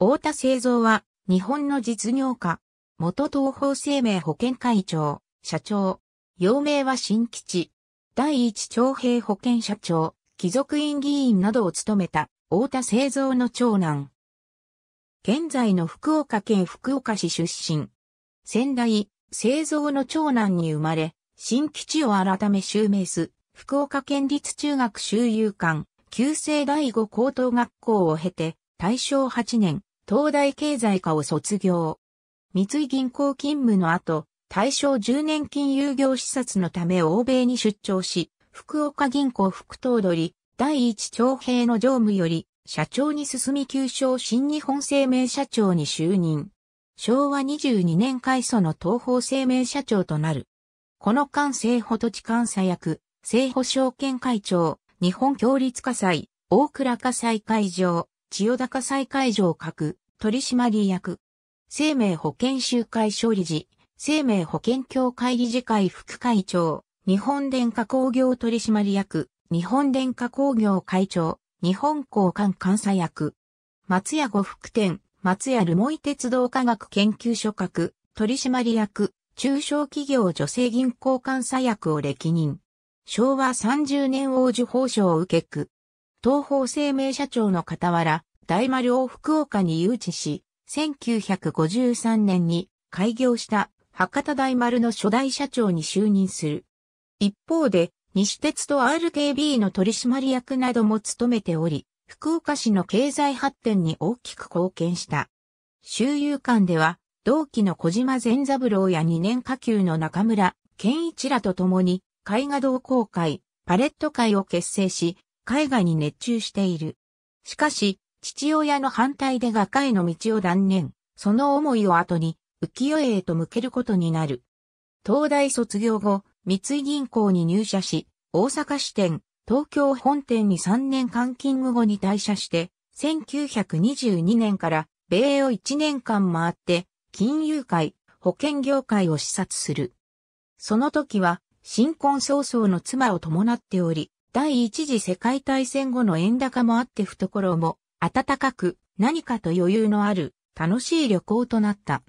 太田製造は、日本の実業家、元東方生命保険会長、社長、陽明は新吉、第一徴兵保険社長、貴族院議員などを務めた、太田製造の長男。現在の福岡県福岡市出身。先代、製造の長男に生まれ、新基地を改め襲名す、福岡県立中学修遊館、旧制第五高等学校を経て、大正8年、東大経済科を卒業。三井銀行勤務の後、大正10年金融業視察のため欧米に出張し、福岡銀行副頭取、第一徴兵の常務より、社長に進み旧称新日本生命社長に就任。昭和22年開祖の東方生命社長となる。この間生保土地監査役、生保証券会長、日本共立火災、大倉火災会場、千代高再会場各取締役、生命保険集会所理事、生命保険協会理事会副会長、日本電化工業取締役、日本電化工業会長、日本交換監査役、松屋呉服店、松屋留萌鉄道科学研究所各取締役、中小企業女性銀行監査役を歴任。昭和30年王子報賞を受けく、東方生命社長の傍ら、大丸を福岡に誘致し、1953年に開業した博多大丸の初代社長に就任する。一方で、西鉄と RKB の取締役なども務めており、福岡市の経済発展に大きく貢献した。周遊館では、同期の小島善三郎や二年下級の中村健一らと共に、絵画同好会、パレット会を結成し、絵画に熱中している。しかし、父親の反対で画家への道を断念、その思いを後に、浮世絵へと向けることになる。東大卒業後、三井銀行に入社し、大阪支店、東京本店に3年間勤務後に退社して、1922年から米英を1年間回って、金融界、保険業界を視察する。その時は、新婚早々の妻を伴っており、第一次世界大戦後の円高もあって懐も暖かく何かと余裕のある楽しい旅行となった。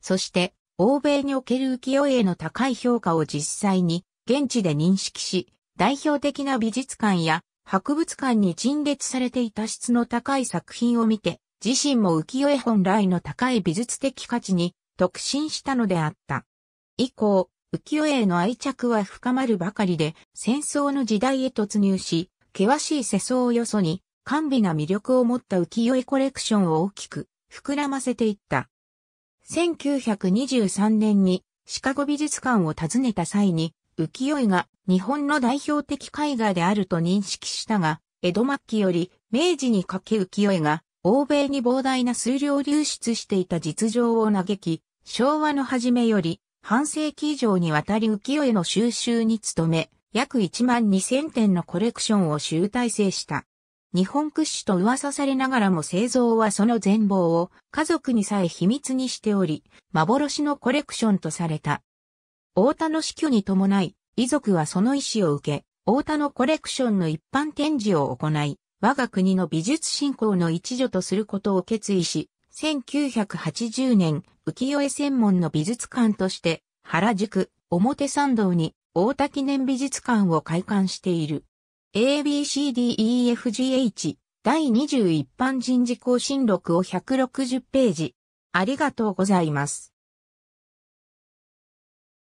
そして欧米における浮世絵の高い評価を実際に現地で認識し代表的な美術館や博物館に陳列されていた質の高い作品を見て自身も浮世絵本来の高い美術的価値に特進したのであった。以降、浮世絵の愛着は深まるばかりで、戦争の時代へ突入し、険しい世相をよそに、甘美な魅力を持った浮世絵コレクションを大きく膨らませていった。1923年にシカゴ美術館を訪ねた際に、浮世絵が日本の代表的絵画であると認識したが、江戸末期より明治にかけ浮世絵が欧米に膨大な数量流出していた実情を嘆き、昭和の初めより半世紀以上にわたり浮世絵の収集に努め、約1万2000点のコレクションを集大成した。日本屈指と噂されながらも製造はその全貌を家族にさえ秘密にしており、幻のコレクションとされた。大田の死去に伴い、遺族はその意思を受け、大田のコレクションの一般展示を行い、我が国の美術振興の一助とすることを決意し、1980年、浮世絵専門の美術館として、原宿、表参道に、大田記念美術館を開館している。ABCDEFGH 第21般人事更新録を160ページ。ありがとうございます。